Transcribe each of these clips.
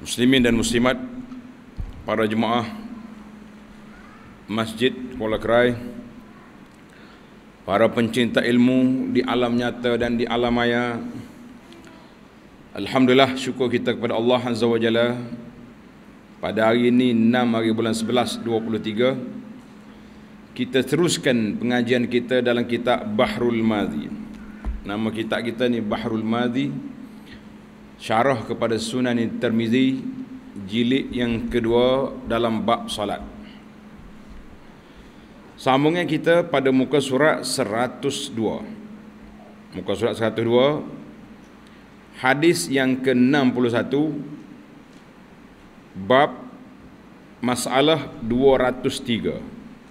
muslimin dan muslimat para jemaah masjid Kuala Kerai para pencinta ilmu di alam nyata dan di alam maya Alhamdulillah syukur kita kepada Allah Azza wa Jalla pada hari ini 6 hari bulan 11 23 kita teruskan pengajian kita dalam kitab Bahrul Madi nama kitab kita ni Bahrul Madi Bahrul Madi syarah kepada Sunan Tirmizi jilid yang kedua dalam bab salat. Sambungnya kita pada muka surat 102. Muka surat 102 hadis yang ke-61 bab masalah 203.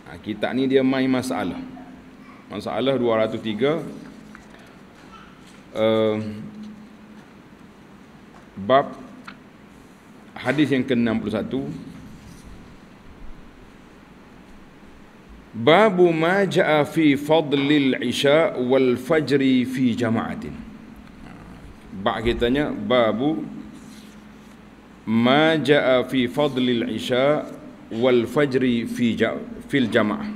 Ha, kitab ni dia mai masalah. Masalah 203 bab hadis yang ke-61 Babu ma ja'a fi fadlil isya wal fajri fi jama'atin Bab kitanya babu ma ja'a fi fadlil isya wal fajri fi ja fil jama'ah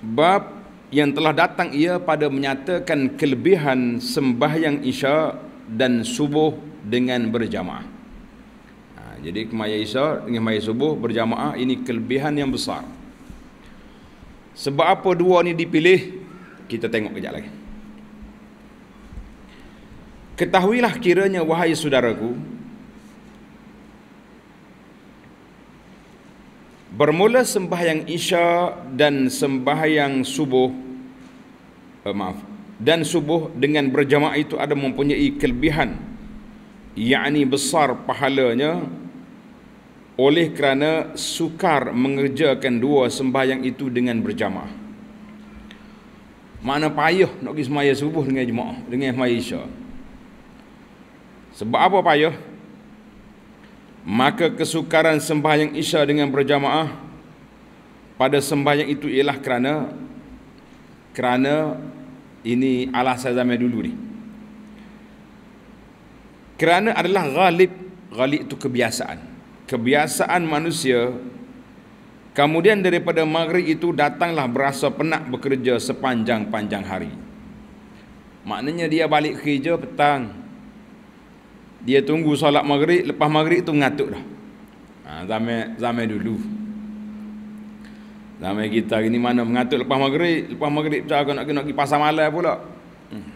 Bab yang telah datang ia pada menyatakan kelebihan sembahyang isya dan subuh dengan berjamaah. Ha, jadi kemaya isya dengan kemaya subuh berjamaah ini kelebihan yang besar. Sebab apa dua ni dipilih? Kita tengok kejap lagi. Ketahuilah kiranya wahai saudaraku, Bermula sembahyang Isya dan sembahyang subuh eh, maaf dan subuh dengan berjamaah itu ada mempunyai kelebihan yakni besar pahalanya oleh kerana sukar mengerjakan dua sembahyang itu dengan berjamaah. Mana payah nak pergi sembahyang subuh dengan jemaah, dengan sembahyang Isya. Sebab apa payah? Maka kesukaran sembahyang Isya dengan berjamaah pada sembahyang itu ialah kerana kerana ini alasan zaman dulu ni. Kerana adalah ghalib, ghalib itu kebiasaan. Kebiasaan manusia kemudian daripada maghrib itu datanglah berasa penat bekerja sepanjang-panjang hari. Maknanya dia balik kerja petang, dia tunggu solat maghrib lepas maghrib tu mengatuk dah ha, zaman zaman dulu zaman kita hari ni mana mengatuk lepas maghrib lepas maghrib macam aku nak kena pergi pasar malam pula hmm.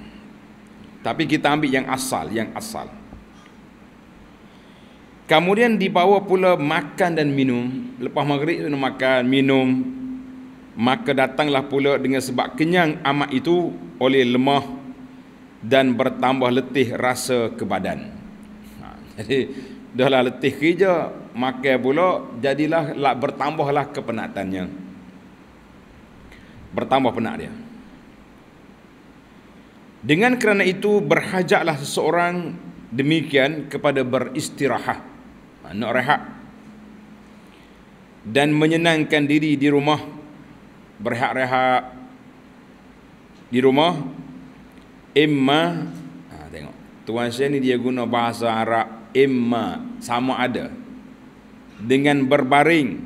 tapi kita ambil yang asal yang asal kemudian dibawa pula makan dan minum lepas maghrib tu makan minum maka datanglah pula dengan sebab kenyang amat itu oleh lemah dan bertambah letih rasa ke badan. Jadi dah lah letih kerja, makan pula jadilah lah, bertambahlah kepenatannya. Bertambah penat dia. Dengan kerana itu berhajatlah seseorang demikian kepada beristirahat. Ha, nak rehat. Dan menyenangkan diri di rumah. Berehat-rehat di rumah. Imma. Ha, tengok. Tuan saya ni dia guna bahasa Arab imma sama ada dengan berbaring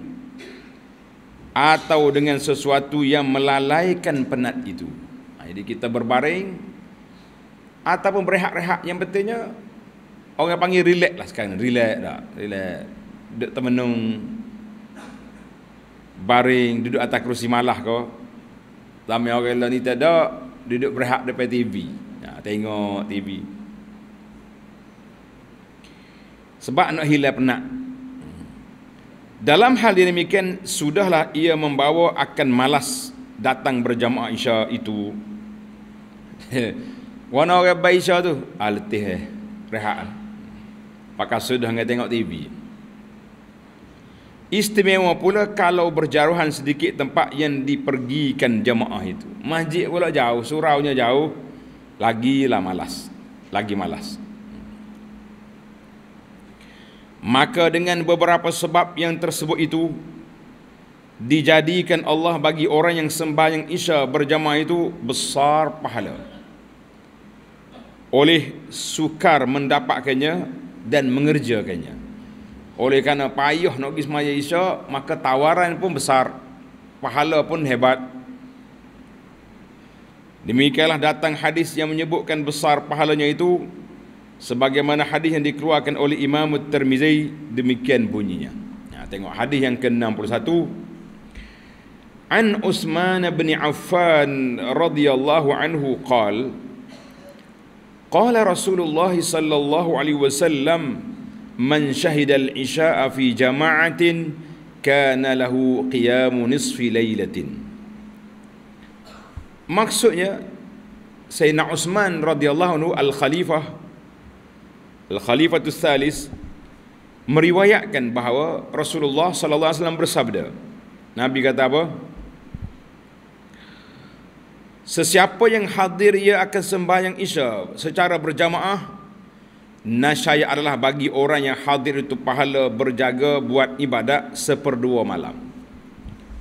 atau dengan sesuatu yang melalaikan penat itu. Ha, jadi kita berbaring ataupun berehat-rehat yang betulnya orang panggil relax lah sekarang. Relax dah, relax. Duduk temenung, Baring, duduk atas kerusi malah kau. Ramai orang lain ni tak duduk berehat depan TV. Ya, ha, tengok TV sebab nak hilang penat dalam hal demikian sudahlah ia membawa akan malas datang berjamaah isya itu wana orang bayi isya tu ah, letih eh rehat ah. pakai sudah dengan tengok TV istimewa pula kalau berjaruhan sedikit tempat yang dipergikan jamaah itu masjid pula jauh surau nya jauh lagilah malas lagi malas Maka dengan beberapa sebab yang tersebut itu Dijadikan Allah bagi orang yang sembahyang isya berjamaah itu besar pahala Oleh sukar mendapatkannya dan mengerjakannya Oleh kerana payah nak pergi sembahyang isya Maka tawaran pun besar Pahala pun hebat Demikianlah datang hadis yang menyebutkan besar pahalanya itu sebagaimana hadis yang dikeluarkan oleh Imam Tirmizi demikian bunyinya nah, ha, tengok hadis yang ke-61 An Utsman bin Affan radhiyallahu anhu qal Qala Rasulullah sallallahu alaihi wasallam man shahida al-isha'a fi jama'atin kana lahu qiyam nisfi lailatin Maksudnya Sayyidina Utsman radhiyallahu anhu al-khalifah Al-Khalifah Tsalis meriwayatkan bahawa Rasulullah sallallahu alaihi wasallam bersabda. Nabi kata apa? Sesiapa yang hadir ia akan sembahyang Isya secara berjamaah Nasyaya adalah bagi orang yang hadir itu pahala berjaga buat ibadat seperdua malam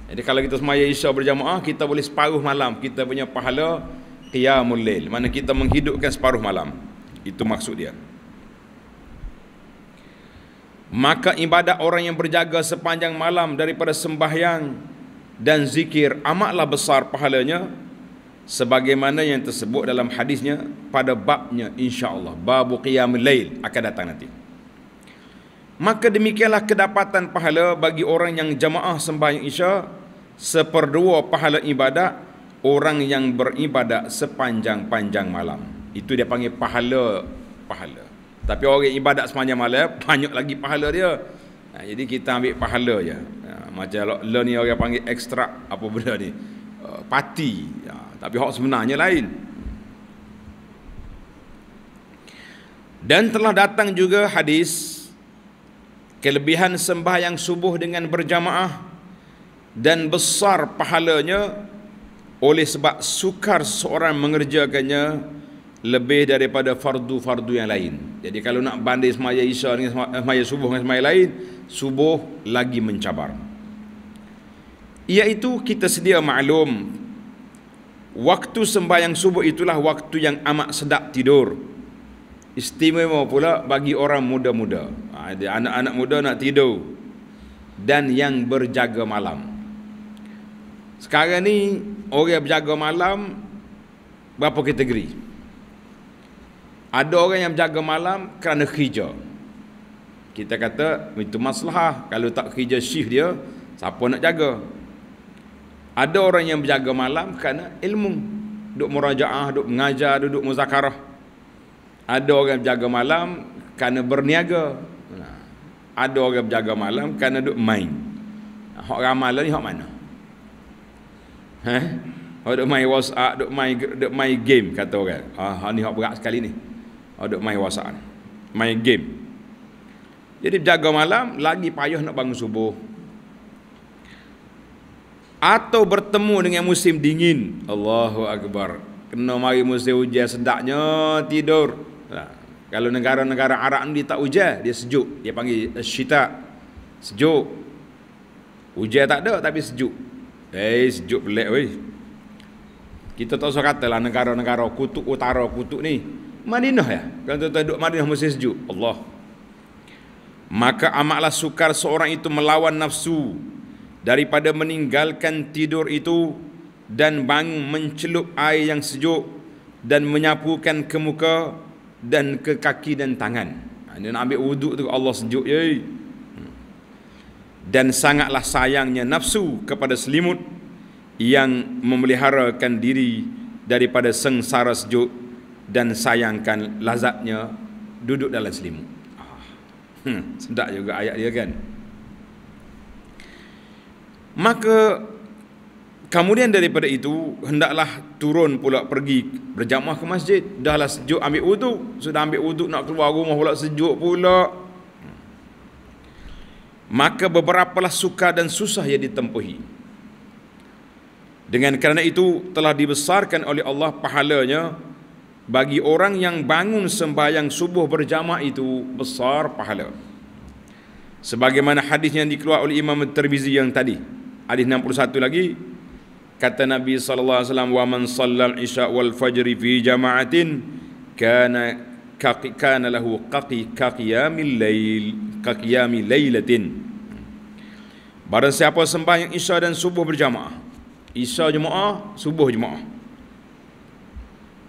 Jadi kalau kita semaya Isya berjamaah kita boleh separuh malam Kita punya pahala Qiyamul Lail Mana kita menghidupkan separuh malam Itu maksud dia Maka ibadat orang yang berjaga sepanjang malam daripada sembahyang dan zikir amatlah besar pahalanya sebagaimana yang tersebut dalam hadisnya pada babnya insya-Allah babu qiyamul lail akan datang nanti. Maka demikianlah kedapatan pahala bagi orang yang jamaah sembahyang Isya seperdua pahala ibadat orang yang beribadat sepanjang-panjang malam. Itu dia panggil pahala pahala. Tapi orang yang ibadat sepanjang malam banyak lagi pahala dia. Ha, jadi kita ambil pahala je. Ha, macam learn ni orang panggil ekstra apa benda ni. Uh, ha, pati. Ha, tapi hak sebenarnya lain. Dan telah datang juga hadis kelebihan sembah yang subuh dengan berjamaah dan besar pahalanya oleh sebab sukar seorang mengerjakannya lebih daripada fardu-fardu yang lain. Jadi kalau nak banding semaya Isya dengan eh, semaya subuh dengan semaya lain, subuh lagi mencabar. Iaitu kita sedia maklum, waktu sembahyang subuh itulah waktu yang amat sedap tidur. Istimewa pula bagi orang muda-muda. Ha, Ada anak-anak muda nak tidur dan yang berjaga malam. Sekarang ni orang berjaga malam berapa kategori? Ada orang yang berjaga malam kerana kerja. Kita kata itu masalah kalau tak kerja shift dia, siapa nak jaga? Ada orang yang berjaga malam kerana ilmu. duduk murajaah, duduk mengajar, duduk muzakarah. Ada orang yang berjaga malam kerana berniaga. Ada orang yang berjaga malam kerana duduk main. Hak ramal ni hak mana? Hah, Hak duk main WhatsApp, duk main duk main game kata orang. Ah, ha, ni hak berat sekali ni duk main wasaan main game jadi jaga malam lagi payah nak bangun subuh atau bertemu dengan musim dingin Allahu Akbar kena mari musim hujan sedaknya tidur nah, kalau negara-negara Arab ni tak hujan dia sejuk dia panggil syita sejuk hujan tak ada tapi sejuk eh sejuk pelik weh kita tak usah katalah negara-negara kutuk utara kutuk ni Madinah ya. kalau tuan-tuan duduk Madinah musim sejuk. Allah. Maka amatlah sukar seorang itu melawan nafsu daripada meninggalkan tidur itu dan bang mencelup air yang sejuk dan menyapukan ke muka dan ke kaki dan tangan. Ha, dia nak ambil wuduk tu Allah sejuk ye. Dan sangatlah sayangnya nafsu kepada selimut yang memeliharakan diri daripada sengsara sejuk dan sayangkan lazatnya duduk dalam selimut. Ah. Hmm, sedap juga ayat dia kan. Maka kemudian daripada itu hendaklah turun pula pergi berjamah ke masjid. Dahlah sejuk ambil wuduk, sudah ambil wuduk nak keluar rumah pula sejuk pula. Maka beberapa lah suka dan susah yang ditempuhi. Dengan kerana itu telah dibesarkan oleh Allah pahalanya bagi orang yang bangun sembahyang subuh berjamaah itu besar pahala. Sebagaimana hadis yang dikeluarkan oleh Imam Tirmizi yang tadi. Hadis 61 lagi kata Nabi sallallahu alaihi wasallam wa man sallal isya wal fajri fi jama'atin kana kaqi kana lahu qaqi qiyamil lail qiyami lailatin. Barang siapa sembahyang isya dan subuh berjamaah. Isya jemaah, subuh jemaah.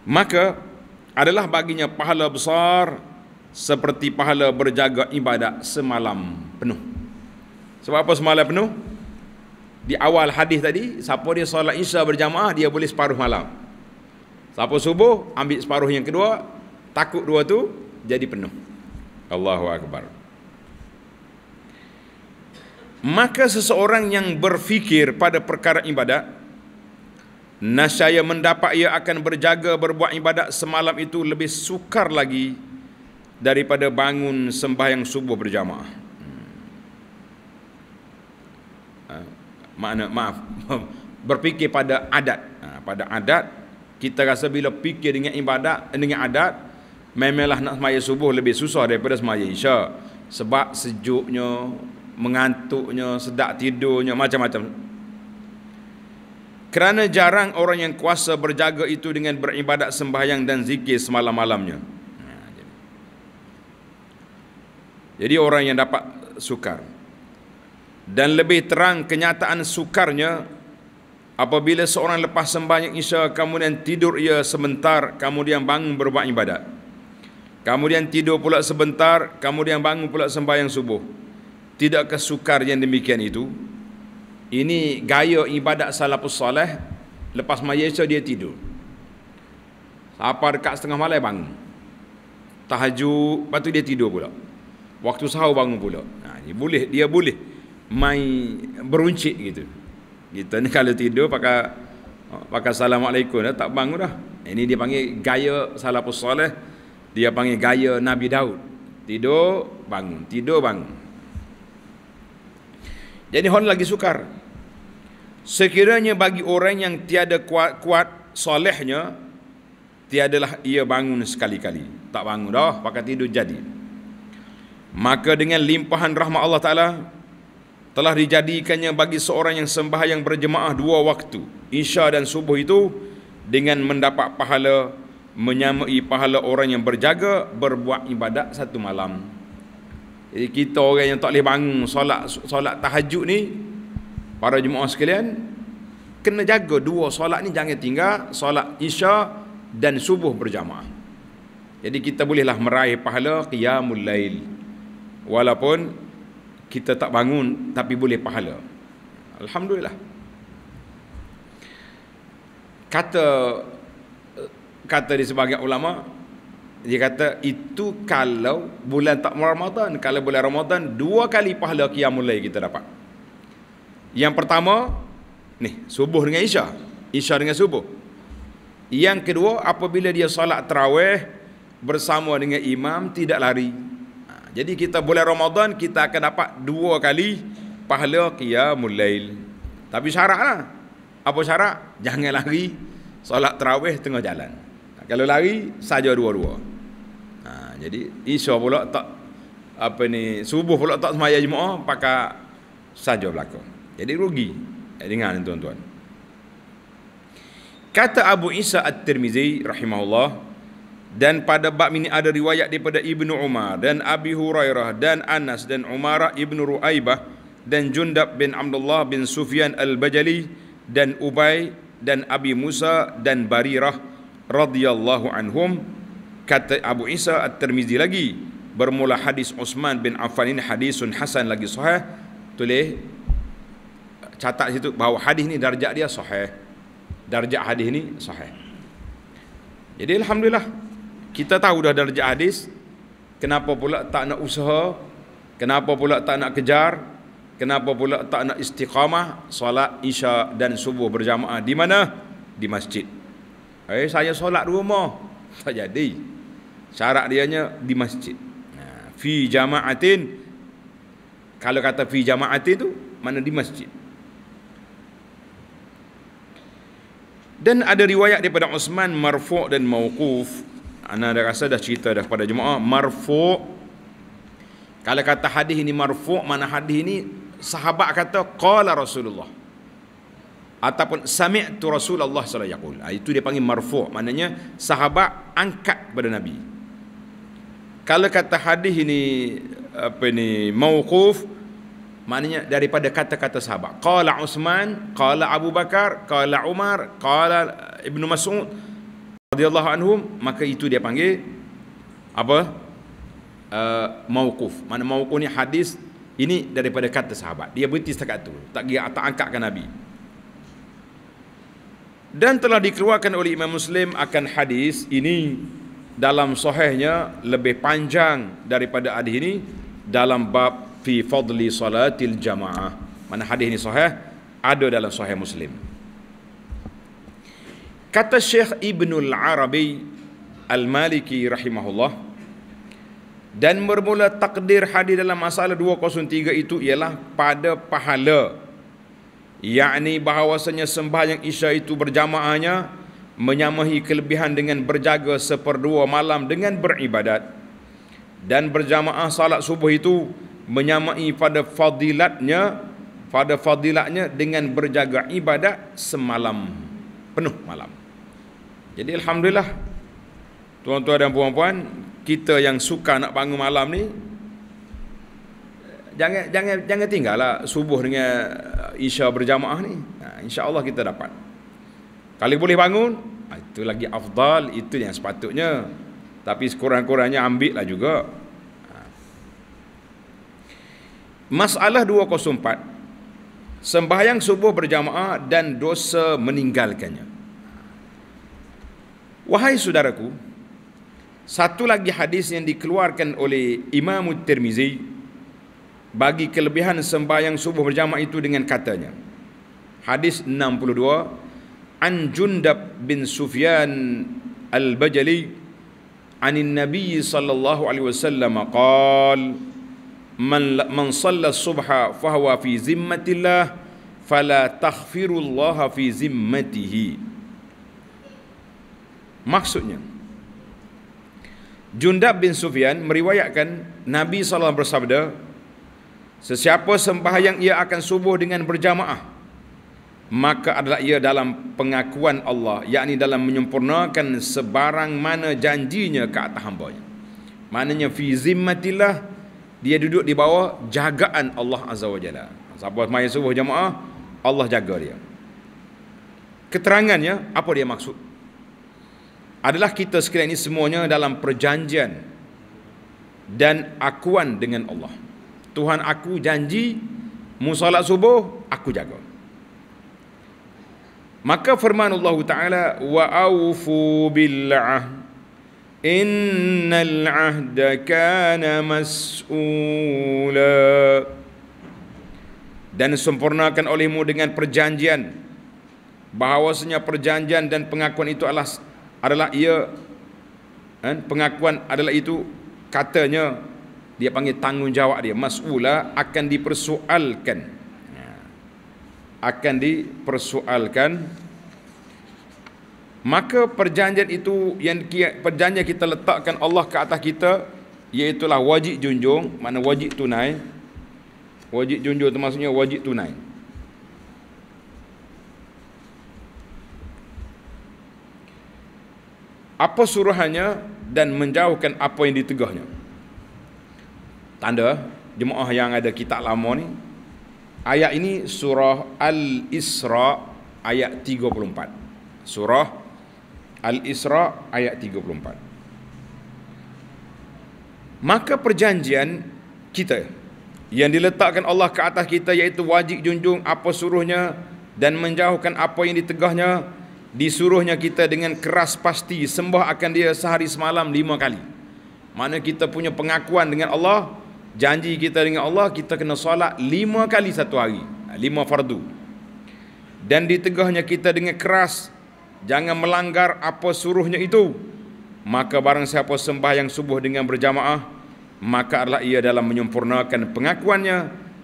Maka adalah baginya pahala besar seperti pahala berjaga ibadat semalam penuh. Sebab apa semalam penuh? Di awal hadis tadi, siapa dia solat Isya berjamaah, dia boleh separuh malam. Siapa subuh, ambil separuh yang kedua, takut dua tu jadi penuh. Allahu akbar. Maka seseorang yang berfikir pada perkara ibadat Nasyaya mendapat ia akan berjaga berbuat ibadat semalam itu lebih sukar lagi daripada bangun sembahyang subuh berjamaah. Hmm. Ah, makna maaf berfikir pada adat. Ah, pada adat kita rasa bila fikir dengan ibadat dengan adat memelah nak sembahyang subuh lebih susah daripada sembahyang isya sebab sejuknya mengantuknya sedap tidurnya macam-macam kerana jarang orang yang kuasa berjaga itu dengan beribadat sembahyang dan zikir semalam-malamnya. Ha, jadi orang yang dapat sukar. Dan lebih terang kenyataan sukarnya apabila seorang lepas sembahyang isya kemudian tidur ia sebentar kemudian bangun berbuat ibadat. Kemudian tidur pula sebentar kemudian bangun pula sembahyang subuh. Tidakkah sukar yang demikian itu? Ini gaya ibadat salafus soleh lepas majlis dia tidur. Apa dekat setengah malam bangun. Tahajud, lepas dia tidur pula. Waktu sahur bangun pula. Ha, dia boleh, dia boleh main beruncit gitu. Kita ni kalau tidur pakai pakai salamualaikum dah tak bangun dah. Ini dia panggil gaya salafus soleh. Dia panggil gaya Nabi Daud. Tidur, bangun. Tidur, bangun. Jadi hon lagi sukar Sekiranya bagi orang yang tiada kuat-kuat solehnya, tiadalah ia bangun sekali-kali. Tak bangun dah, pakai tidur jadi. Maka dengan limpahan rahmat Allah Ta'ala, telah dijadikannya bagi seorang yang sembahyang berjemaah dua waktu, Isya dan Subuh itu, dengan mendapat pahala, menyamai pahala orang yang berjaga, berbuat ibadat satu malam. Jadi kita orang yang tak boleh bangun solat, solat tahajud ni, Para jemaah sekalian Kena jaga dua solat ni jangan tinggal Solat isya dan subuh berjamaah Jadi kita bolehlah meraih pahala Qiyamul lail Walaupun kita tak bangun Tapi boleh pahala Alhamdulillah Kata Kata di sebagai ulama Dia kata itu kalau Bulan tak Ramadan Kalau bulan Ramadan dua kali pahala Qiyamul lail kita dapat yang pertama ni subuh dengan isya. Isya dengan subuh. Yang kedua apabila dia solat tarawih bersama dengan imam tidak lari. Ha, jadi kita boleh Ramadan kita akan dapat dua kali pahala qiyamul lail. Tapi syaratlah. Apa syarat? Jangan lari solat tarawih tengah jalan. Kalau lari saja dua-dua. Ha, jadi isya pula tak apa ni subuh pula tak semaya jumaat pakai saja belakang. Jadi rugi. Ya, dengar ni tuan-tuan. Kata Abu Isa At-Tirmizi rahimahullah dan pada bab ini ada riwayat daripada Ibnu Umar dan Abi Hurairah dan Anas dan Umar Ibnu Ruaibah dan Jundab bin Abdullah bin Sufyan Al-Bajali dan Ubay dan Abi Musa dan Barirah radhiyallahu anhum kata Abu Isa At-Tirmizi lagi bermula hadis Osman bin Affan ini hadisun hasan lagi sahih tulis catat situ bahawa hadis ni darjat dia sahih. Darjat hadis ni sahih. Jadi alhamdulillah kita tahu dah darjat hadis. Kenapa pula tak nak usaha? Kenapa pula tak nak kejar? Kenapa pula tak nak istiqamah solat Isya dan subuh berjamaah di mana? Di masjid. Eh saya solat di rumah. Tak jadi. Syarat dianya di masjid. Nah, ha, fi jama'atin kalau kata fi jama'atin tu mana di masjid. Dan ada riwayat daripada Osman marfu' dan mauquf. Ana ada rasa dah cerita dah kepada jemaah marfu' Kalau kata hadis ini marfu' mana hadis ini sahabat kata qala Rasulullah ataupun sami'tu Rasulullah sallallahu alaihi wasallam ah, itu dia panggil marfu' maknanya sahabat angkat kepada nabi kalau kata hadis ini apa ni mauquf maknanya daripada kata-kata sahabat qala usman qala abu bakar qala umar qala eh, ibnu mas'ud radhiyallahu anhum maka itu dia panggil apa uh, mauquf mana mauquf ni hadis ini daripada kata sahabat dia berhenti setakat tu tak kira tak angkatkan nabi dan telah dikeluarkan oleh Imam Muslim akan hadis ini dalam sahihnya lebih panjang daripada hadis ini dalam bab fi fadli salatil jamaah. Mana hadis ini sahih? Ada dalam sahih Muslim. Kata Syekh Ibn Al-Arabi Al-Maliki rahimahullah dan bermula takdir hadis dalam masalah 203 itu ialah pada pahala yakni bahawasanya sembahyang isya itu berjamaahnya menyamahi kelebihan dengan berjaga seperdua malam dengan beribadat dan berjamaah salat subuh itu menyamai pada fadilatnya pada fadilatnya dengan berjaga ibadat semalam penuh malam. Jadi alhamdulillah tuan-tuan dan puan-puan kita yang suka nak bangun malam ni jangan jangan jangan tinggallah subuh dengan isya berjamaah ni. Ha, insya-Allah kita dapat. Kalau boleh bangun ha, itu lagi afdal itu yang sepatutnya. Tapi sekurang-kurangnya lah juga Masalah 204 Sembahyang subuh berjamaah dan dosa meninggalkannya Wahai saudaraku Satu lagi hadis yang dikeluarkan oleh Imam Tirmizi Bagi kelebihan sembahyang subuh berjamaah itu dengan katanya Hadis 62 An Jundab bin Sufyan al-Bajali عن Nabi sallallahu alaihi عليه وسلم man man salla subha fa huwa fi zimmatillah fala takhfirullah fi zimmatihi maksudnya Jundab bin Sufyan meriwayatkan Nabi SAW bersabda Sesiapa sembahyang ia akan subuh dengan berjamaah Maka adalah ia dalam pengakuan Allah yakni dalam menyempurnakan sebarang mana janjinya ke atas hamba Maknanya fi zimmatillah dia duduk di bawah jagaan Allah Azza wa Jalla. Siapa main subuh jemaah, Allah jaga dia. Keterangannya, apa dia maksud? Adalah kita sekalian ini semuanya dalam perjanjian dan akuan dengan Allah. Tuhan aku janji, musalat subuh, aku jaga. Maka firman Allah Ta'ala, wa awfu bil'ahd إن العهد كان مسؤولا dan sempurnakan olehmu dengan perjanjian bahawasanya perjanjian dan pengakuan itu adalah adalah ia kan, pengakuan adalah itu katanya dia panggil tanggungjawab dia mas'ula akan dipersoalkan ya. akan dipersoalkan Maka perjanjian itu yang perjanjian kita letakkan Allah ke atas kita ialah wajib junjung, mana wajib tunai. Wajib junjung itu maksudnya wajib tunai. Apa suruhannya dan menjauhkan apa yang ditegahnya. Tanda jemaah yang ada kitab lama ni ayat ini surah Al-Isra ayat 34. Surah Al-Isra' ayat 34 Maka perjanjian kita Yang diletakkan Allah ke atas kita Iaitu wajib junjung apa suruhnya Dan menjauhkan apa yang ditegahnya Disuruhnya kita dengan keras pasti Sembah akan dia sehari semalam lima kali Mana kita punya pengakuan dengan Allah Janji kita dengan Allah Kita kena solat lima kali satu hari Lima fardu Dan ditegahnya kita dengan keras jangan melanggar apa suruhnya itu maka barang siapa yang subuh dengan berjamaah maka adalah ia dalam menyempurnakan pengakuannya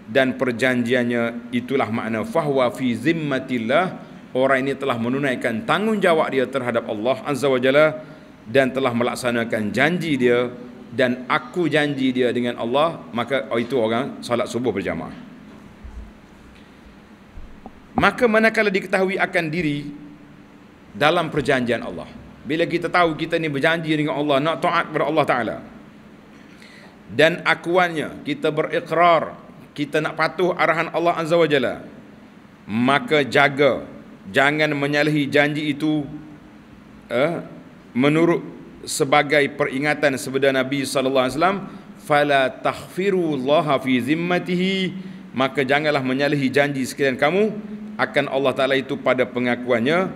dan perjanjiannya itulah makna fahwa fi zimmatillah orang ini telah menunaikan tanggungjawab dia terhadap Allah azza wajalla dan telah melaksanakan janji dia dan aku janji dia dengan Allah maka oh, itu orang salat subuh berjamaah maka manakala diketahui akan diri dalam perjanjian Allah. Bila kita tahu kita ni berjanji dengan Allah, nak taat kepada Allah Ta'ala. Dan akuannya, kita berikrar, kita nak patuh arahan Allah Azza wa Jalla. Maka jaga, jangan menyalahi janji itu eh, menurut sebagai peringatan sebeda Nabi sallallahu alaihi wasallam fala takhfiru Allah fi zimmatihi maka janganlah menyalahi janji sekalian kamu akan Allah Taala itu pada pengakuannya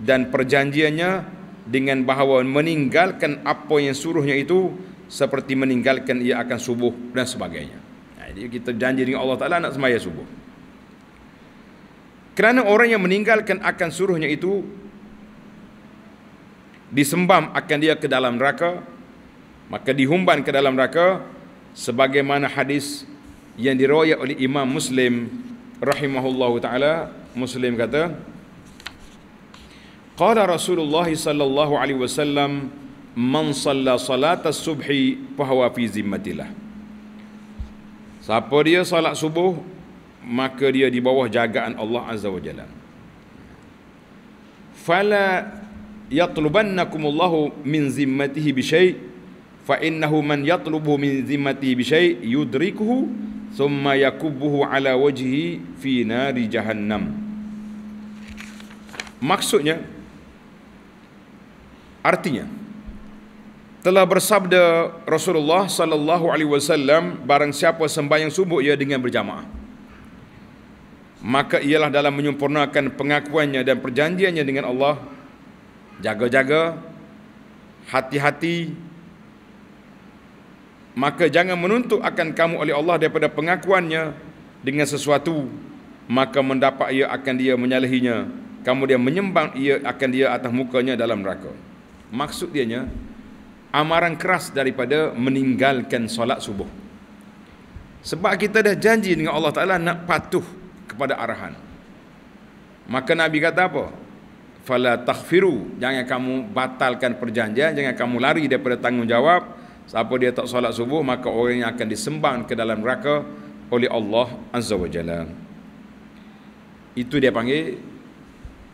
dan perjanjiannya dengan bahawa meninggalkan apa yang suruhnya itu seperti meninggalkan ia akan subuh dan sebagainya. Nah, Jadi kita janji dengan Allah Taala nak semaya subuh. Kerana orang yang meninggalkan akan suruhnya itu disembam akan dia ke dalam neraka maka dihumban ke dalam neraka sebagaimana hadis yang diriwayatkan oleh Imam Muslim rahimahullahu taala Muslim kata Qala Rasulullah sallallahu alaihi wasallam man salla salatas subhi fahuwa fi zimmatillah. Siapa dia salat subuh maka dia di bawah jagaan Allah azza wa jalla. Fala yatlubannakum Allah min zimmatihi bi syai fa innahu man yatlubu min zimmatihi bi syai yudrikuhu thumma yakubuhu ala wajhi fi nari jahannam. Maksudnya, Artinya telah bersabda Rasulullah sallallahu alaihi wasallam barang siapa sembahyang subuh ia dengan berjamaah maka ialah dalam menyempurnakan pengakuannya dan perjanjiannya dengan Allah jaga-jaga hati-hati maka jangan menuntut akan kamu oleh Allah daripada pengakuannya dengan sesuatu maka mendapat ia akan dia menyalahinya kamu dia menyembang ia akan dia atas mukanya dalam neraka maksud dianya amaran keras daripada meninggalkan solat subuh sebab kita dah janji dengan Allah Taala nak patuh kepada arahan maka nabi kata apa fala takhfiru jangan kamu batalkan perjanjian jangan kamu lari daripada tanggungjawab siapa dia tak solat subuh maka orang yang akan disembang ke dalam raka oleh Allah azza wajalla itu dia panggil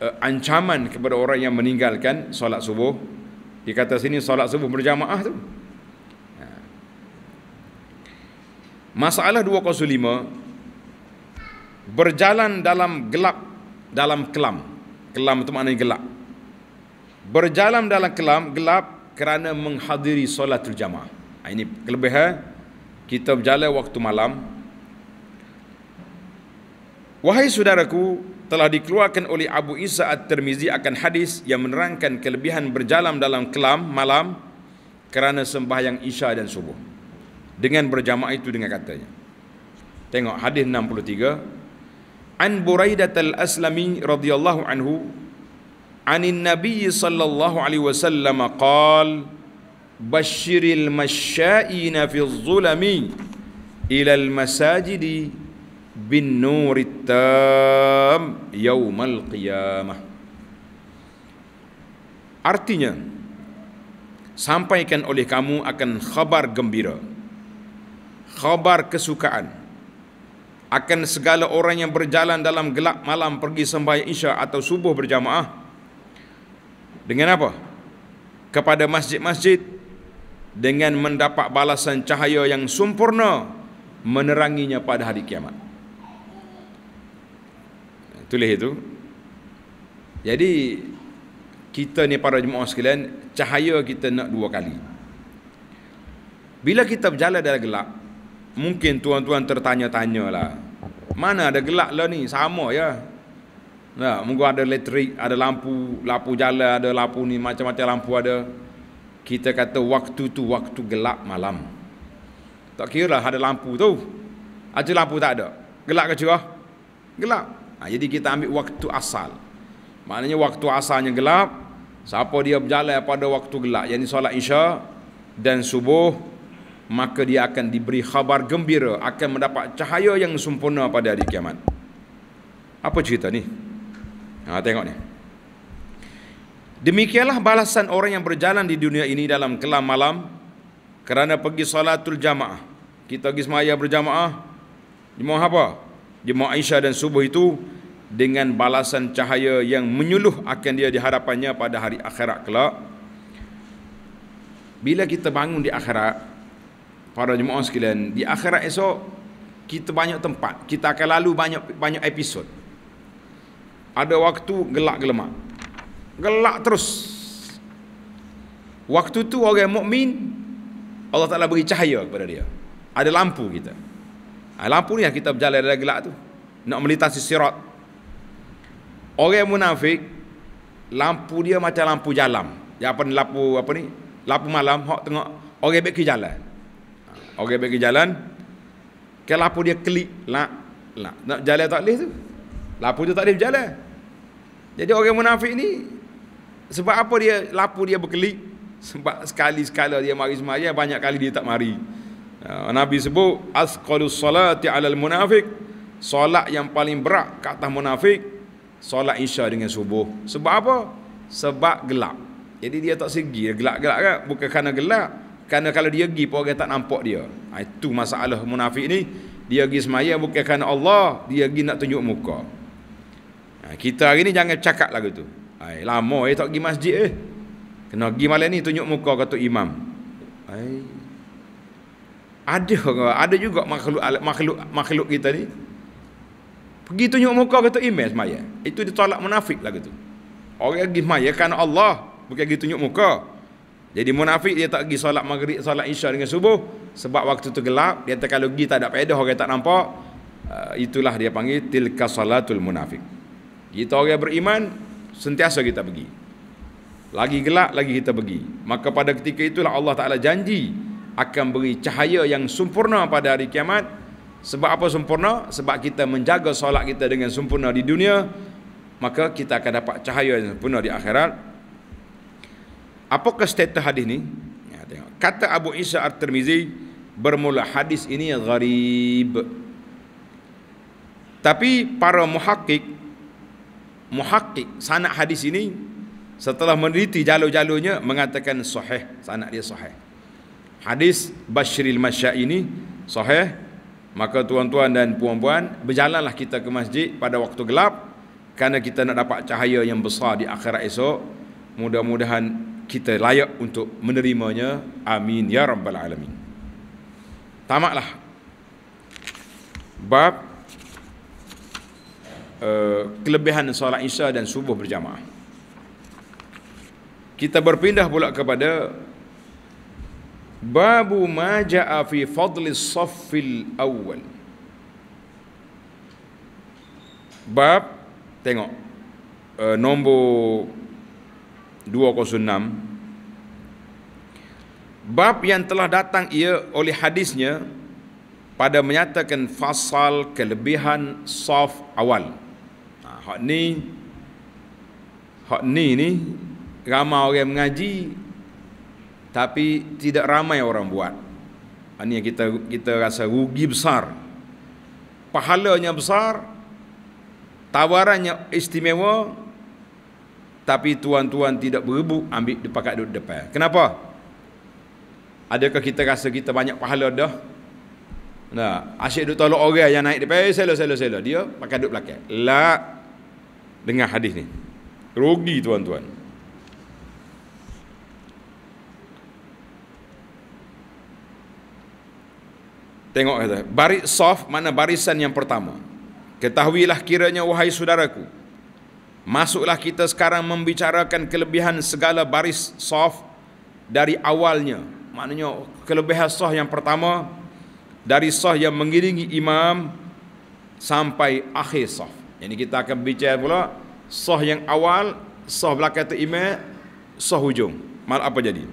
uh, ancaman kepada orang yang meninggalkan solat subuh dia kata sini solat subuh berjamaah tu. Ha. Masalah 205 berjalan dalam gelap dalam kelam. Kelam itu maknanya gelap. Berjalan dalam kelam gelap kerana menghadiri solat berjamaah. Ha, ini kelebihan kita berjalan waktu malam. Wahai saudaraku, telah dikeluarkan oleh Abu Isa At-Tirmizi akan hadis yang menerangkan kelebihan berjalan dalam kelam malam kerana sembahyang Isya dan Subuh. Dengan berjamaah itu dengan katanya. Tengok hadis 63. An Buraidah Al-Aslami radhiyallahu anhu عن النبي صلى الله عليه وسلم قال بشر المشائين في الظلم إلى المساجد bin nurit tam yaumal qiyamah artinya sampaikan oleh kamu akan khabar gembira khabar kesukaan akan segala orang yang berjalan dalam gelap malam pergi sembahyang isya atau subuh berjamaah dengan apa kepada masjid-masjid dengan mendapat balasan cahaya yang sempurna meneranginya pada hari kiamat tulis itu jadi kita ni para jemaah sekalian cahaya kita nak dua kali bila kita berjalan dalam gelap mungkin tuan-tuan tertanya-tanya lah mana ada gelap lah ni sama ya Nah, ya, mungkin ada elektrik, ada lampu, lampu jalan, ada lampu ni, macam-macam lampu ada. Kita kata waktu tu waktu gelap malam. Tak kira lah ada lampu tu. Ada lampu tak ada. Gelap ke cerah? Gelap. Ha, jadi kita ambil waktu asal. Maknanya waktu asalnya gelap, siapa dia berjalan pada waktu gelap, yakni solat Isya dan subuh, maka dia akan diberi khabar gembira, akan mendapat cahaya yang sempurna pada hari kiamat. Apa cerita ni? Ha, tengok ni. Demikianlah balasan orang yang berjalan di dunia ini dalam kelam malam kerana pergi salatul jamaah. Kita pergi semaya berjamaah. Jemaah apa? jemaah Aisyah dan subuh itu dengan balasan cahaya yang menyuluh akan dia di pada hari akhirat kelak. Bila kita bangun di akhirat, para jemaah sekalian, di akhirat esok kita banyak tempat, kita akan lalu banyak banyak episod. Ada waktu gelak gelemak. Gelak terus. Waktu tu orang mukmin Allah Taala beri cahaya kepada dia. Ada lampu kita. Ah, lampu ni yang kita berjalan dalam gelap tu. Nak melintasi sirat. Orang munafik, lampu dia macam lampu jalan. Ya apa lampu apa ni? Lampu malam, hok tengok. Orang pergi jalan. Ah, orang pergi jalan. Kalau lampu dia klik, lah. Lah. Nak jalan tak boleh tu. Lampu tu tak boleh berjalan. Jadi orang munafik ni, sebab apa dia, lampu dia berkelip? Sebab sekali-sekala dia mari semaya, banyak kali dia tak mari. Ya, Nabi sebut asqalus salati alal munafik solat yang paling berat kata munafik solat isya dengan subuh sebab apa sebab gelap jadi dia tak segi gelap-gelap kan bukan kerana gelap kerana kalau dia pergi pun orang tak nampak dia ha, itu masalah munafik ni dia pergi semaya bukan kerana Allah dia pergi nak tunjuk muka ha, kita hari ni jangan cakap lagu tu Ay, ha, lama eh tak pergi masjid eh kena pergi malam ni tunjuk muka kata imam Ay, ada ada juga makhluk makhluk makhluk kita ni pergi tunjuk muka kata eh, imam semaya itu ditolak munafik lah gitu orang pergi semaya kerana Allah bukan pergi tunjuk muka jadi munafik dia tak pergi solat maghrib solat isya dengan subuh sebab waktu tu gelap dia kata kalau pergi tak ada pedah orang tak nampak ah, itulah dia panggil tilka salatul munafik kita orang beriman sentiasa kita pergi lagi gelap lagi kita pergi maka pada ketika itulah Allah Ta'ala janji akan beri cahaya yang sempurna pada hari kiamat sebab apa sempurna sebab kita menjaga solat kita dengan sempurna di dunia maka kita akan dapat cahaya yang sempurna di akhirat apakah status hadis ini? Ya, kata Abu Isa At-Tirmizi bermula hadis ini gharib tapi para muhakik muhakik sanak hadis ini setelah meneliti jalur-jalurnya mengatakan sahih sanak dia sahih hadis Bashril Masya' ini sahih maka tuan-tuan dan puan-puan berjalanlah kita ke masjid pada waktu gelap kerana kita nak dapat cahaya yang besar di akhirat esok mudah-mudahan kita layak untuk menerimanya amin ya rabbal alamin tamatlah bab uh, kelebihan solat isya dan subuh berjamaah kita berpindah pula kepada Babu ma ja'a fi fadli saffil awal. Bab tengok uh, nombor 206. Bab yang telah datang ia oleh hadisnya pada menyatakan fasal kelebihan saf awal. Nah, ha, hak ni hak ni ni ramai orang mengaji tapi tidak ramai orang buat. Ini ah, yang kita kita rasa rugi besar. Pahalanya besar, tawarannya istimewa, tapi tuan-tuan tidak berebut ambil dipakai duduk depan. Kenapa? Adakah kita rasa kita banyak pahala dah? Nah, asyik duduk tolong orang yang naik depan, eh, selo selo selo dia pakai duduk belakang. La dengan hadis ni. Rugi tuan-tuan. Tengok kata, baris saf mana barisan yang pertama. Ketahuilah kiranya wahai saudaraku. Masuklah kita sekarang membicarakan kelebihan segala baris saf dari awalnya. Maknanya kelebihan saf yang pertama dari saf yang mengiringi imam sampai akhir saf. Jadi kita akan bicara pula saf yang awal, saf belakang tu imam, saf hujung. Mal apa jadi?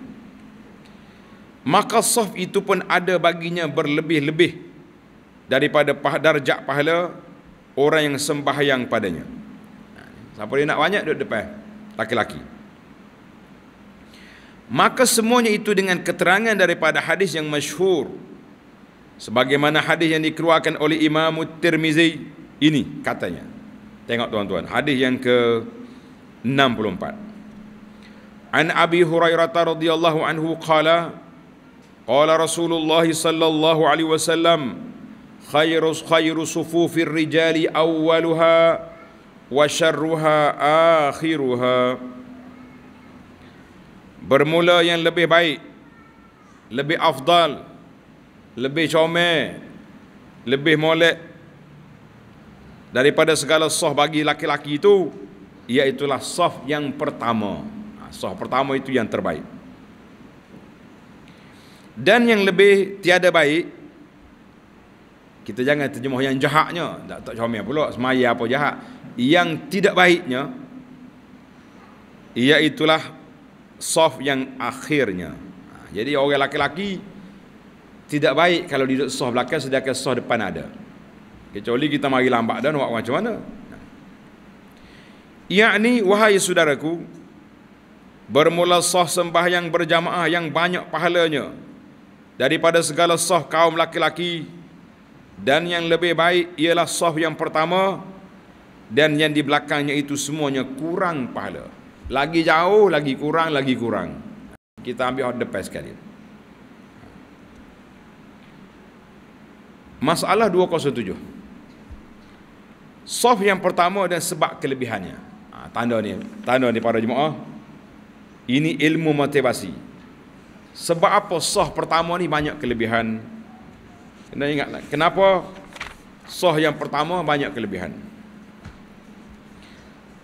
maka saf itu pun ada baginya berlebih-lebih daripada darjat pahala orang yang sembahyang padanya. Siapa dia nak banyak duduk depan laki-laki. Maka semuanya itu dengan keterangan daripada hadis yang masyhur sebagaimana hadis yang dikeluarkan oleh Imam Tirmizi ini katanya. Tengok tuan-tuan, hadis yang ke 64. An Abi Hurairah radhiyallahu anhu qala قال Rasulullah Sallallahu Alaihi Wasallam, عليه وسلم خير خير صفوف الرجال أولها وشرها آخرها bermula yang lebih baik lebih afdal lebih comel lebih molek daripada segala sah bagi laki-laki itu iaitulah sah yang pertama ha, Sah pertama itu yang terbaik dan yang lebih tiada baik kita jangan terjemah yang jahatnya. Tak tak comel pula semaya apa jahat. Yang tidak baiknya ialah soft yang akhirnya. Ha, jadi orang lelaki lelaki tidak baik kalau duduk soft belakang sedangkan soft depan ada. Kecuali kita mari lambat dan buat macam mana. Ha. Yakni wahai saudaraku bermula soh yang berjamaah yang banyak pahalanya daripada segala soh kaum laki-laki dan yang lebih baik ialah soh yang pertama dan yang di belakangnya itu semuanya kurang pahala lagi jauh lagi kurang lagi kurang kita ambil out the past sekali masalah 207 soh yang pertama dan sebab kelebihannya ha, tanda ni tanda ni para jemaah ini ilmu motivasi. Sebab apa sah pertama ni banyak kelebihan. Kena ingat lah. Kenapa sah yang pertama banyak kelebihan.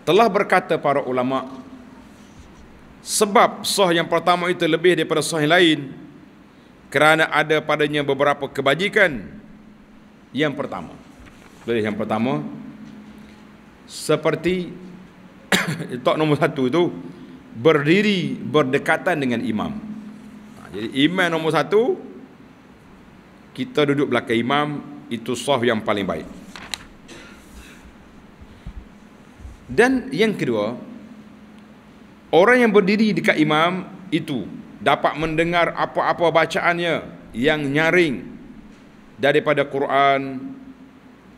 Telah berkata para ulama sebab sah yang pertama itu lebih daripada sah yang lain kerana ada padanya beberapa kebajikan yang pertama. Jadi yang pertama seperti tok nombor satu itu berdiri berdekatan dengan imam. Jadi iman nombor satu Kita duduk belakang imam Itu soh yang paling baik Dan yang kedua Orang yang berdiri dekat imam itu Dapat mendengar apa-apa bacaannya Yang nyaring Daripada Quran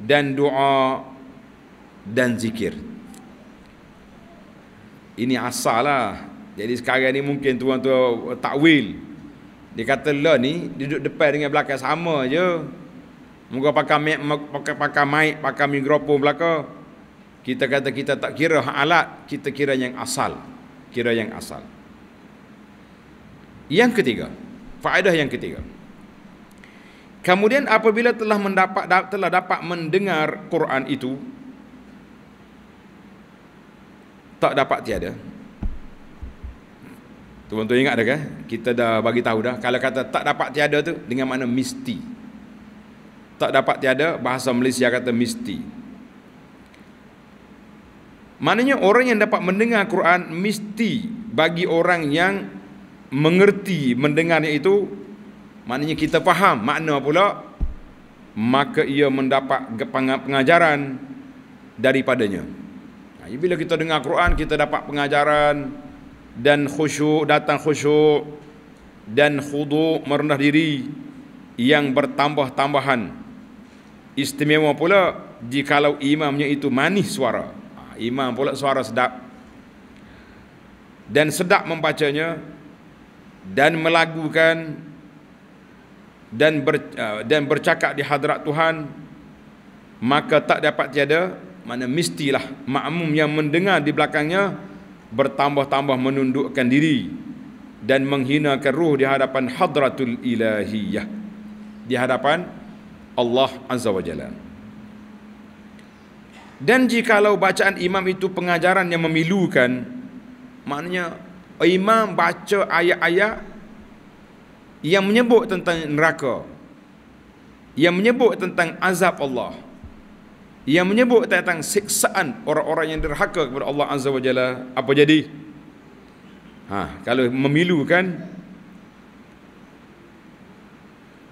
Dan doa Dan zikir Ini asal lah Jadi sekarang ni mungkin tuan-tuan takwil dia kata lo lah ni duduk depan dengan belakang sama je. Muka pakai mic, pakai pakai mic, pakai mikrofon belaka. Kita kata kita tak kira alat, kita kira yang asal. Kira yang asal. Yang ketiga, faedah yang ketiga. Kemudian apabila telah mendapat telah dapat mendengar Quran itu tak dapat tiada Tuan-tuan ingat dah Kita dah bagi tahu dah. Kalau kata tak dapat tiada tu dengan makna mesti. Tak dapat tiada bahasa Malaysia kata mesti. Maknanya orang yang dapat mendengar Quran mesti bagi orang yang mengerti mendengarnya itu maknanya kita faham makna pula maka ia mendapat pengajaran daripadanya. Ha, bila kita dengar Quran kita dapat pengajaran dan khusyuk datang khusyuk dan khudu' merendah diri yang bertambah-tambahan istimewa pula jikalau imamnya itu manis suara ha, imam pula suara sedap dan sedap membacanya dan melagukan dan ber, uh, dan bercakap di hadrat Tuhan maka tak dapat tiada mana mestilah makmum yang mendengar di belakangnya bertambah-tambah menundukkan diri dan menghinakan ruh di hadapan hadratul ilahiyah di hadapan Allah azza wajalla dan jikalau bacaan imam itu pengajaran yang memilukan maknanya imam baca ayat-ayat yang menyebut tentang neraka yang menyebut tentang azab Allah yang menyebut tentang siksaan orang-orang yang derhaka kepada Allah Azza wa Jalla apa jadi ha kalau memilu kan